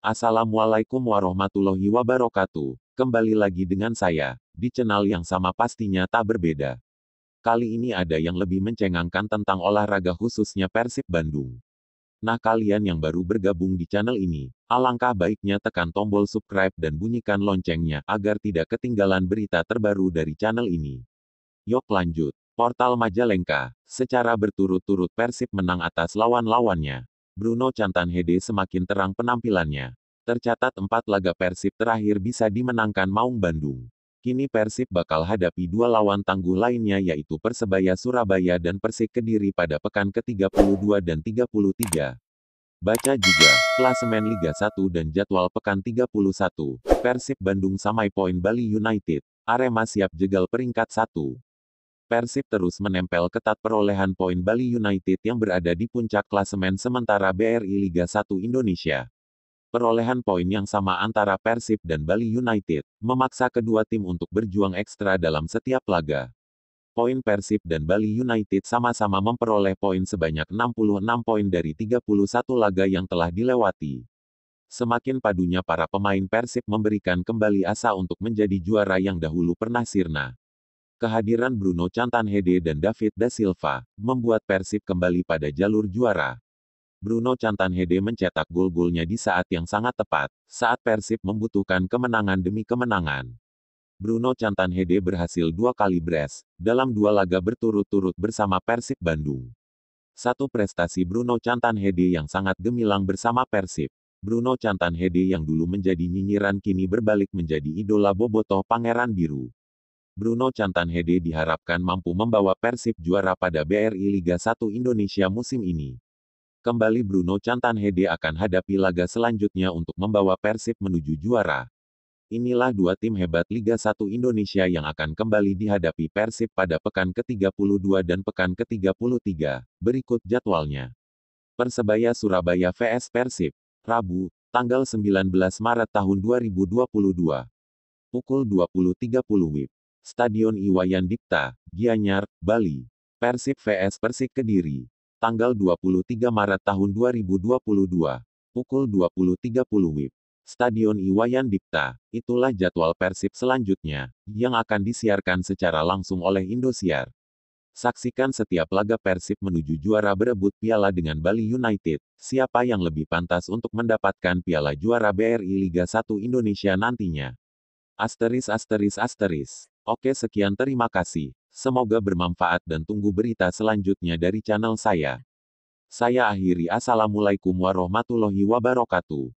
Assalamualaikum warahmatullahi wabarakatuh. Kembali lagi dengan saya, di channel yang sama pastinya tak berbeda. Kali ini ada yang lebih mencengangkan tentang olahraga khususnya Persib Bandung. Nah kalian yang baru bergabung di channel ini, alangkah baiknya tekan tombol subscribe dan bunyikan loncengnya agar tidak ketinggalan berita terbaru dari channel ini. Yuk lanjut, portal Majalengka, secara berturut-turut Persib menang atas lawan-lawannya. Bruno Cantan Hede semakin terang penampilannya. Tercatat empat laga Persib terakhir bisa dimenangkan Maung Bandung. Kini Persib bakal hadapi dua lawan tangguh lainnya yaitu Persebaya Surabaya dan Persik Kediri pada pekan ke-32 dan 33. Baca juga, klasemen Liga 1 dan jadwal pekan 31, Persib Bandung samai poin Bali United, Arema siap jegal peringkat 1. Persib terus menempel ketat perolehan poin Bali United yang berada di puncak klasemen sementara BRI Liga 1 Indonesia. Perolehan poin yang sama antara Persib dan Bali United memaksa kedua tim untuk berjuang ekstra dalam setiap laga. Poin Persib dan Bali United sama-sama memperoleh poin sebanyak 66 poin dari 31 laga yang telah dilewati semakin padunya para pemain Persib memberikan kembali asa untuk menjadi juara yang dahulu pernah sirna kehadiran Bruno Cantanhede dan David Da Silva, membuat Persib kembali pada jalur juara. Bruno Cantanhede mencetak gol-golnya di saat yang sangat tepat, saat Persib membutuhkan kemenangan demi kemenangan. Bruno Cantanhede berhasil dua kali bres, dalam dua laga berturut-turut bersama Persib Bandung. Satu prestasi Bruno Cantanhede yang sangat gemilang bersama Persib. Bruno Cantanhede yang dulu menjadi nyinyiran kini berbalik menjadi idola Bobotoh Pangeran Biru. Bruno Cantanhede diharapkan mampu membawa Persib juara pada BRI Liga 1 Indonesia musim ini. Kembali Bruno Cantanhede akan hadapi laga selanjutnya untuk membawa Persib menuju juara. Inilah dua tim hebat Liga 1 Indonesia yang akan kembali dihadapi Persib pada pekan ke-32 dan pekan ke-33. Berikut jadwalnya. Persebaya Surabaya vs Persib, Rabu, tanggal 19 Maret tahun 2022. Pukul 20.30 WIB. Stadion Iwayan Dipta, Gianyar, Bali. Persib vs Persik Kediri. Tanggal 23 Maret tahun 2022. Pukul 20.30 WIB. Stadion Iwayan Dipta. Itulah jadwal Persib selanjutnya, yang akan disiarkan secara langsung oleh Indosiar. Saksikan setiap laga Persib menuju juara berebut piala dengan Bali United. Siapa yang lebih pantas untuk mendapatkan piala juara BRI Liga 1 Indonesia nantinya? Asteris asteris asteris. Oke sekian terima kasih. Semoga bermanfaat dan tunggu berita selanjutnya dari channel saya. Saya akhiri Assalamualaikum warahmatullahi wabarakatuh.